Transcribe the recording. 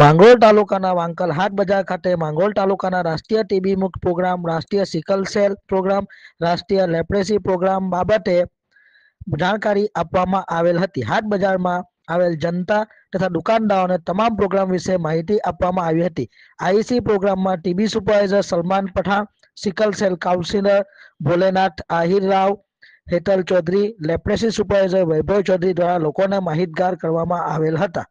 માંગરોળ તાલુકાના વાંકલ હાટ બજાર ખાતે માંગરોળ તાલુકાના રાષ્ટ્રીય ટીબી મુક્ત પ્રોગ્રામ રાષ્ટ્રીય સિકલ સેલ પ્રોગ્રામ રાષ્ટ્રીય લેપ્રેસી પ્રોગ્રામ બાબતે જાણકારી આપવામાં આવેલ હતી હાટ બજારમાં આવેલ જનતા તથા દુકાનદારોને તમામ પ્રોગ્રામ વિશે માહિતી આપવામાં આવી હતી આઈસી પ્રોગ્રામમાં TB supervisor Salman Pathan sickle cell counsellor Bholenath Ahir Rao Hetal Chaudhary leprosy supervisor Vaibhav Chaudhary દ્વારા લોકોને માહિતગાર કરવામાં આવેલ હતા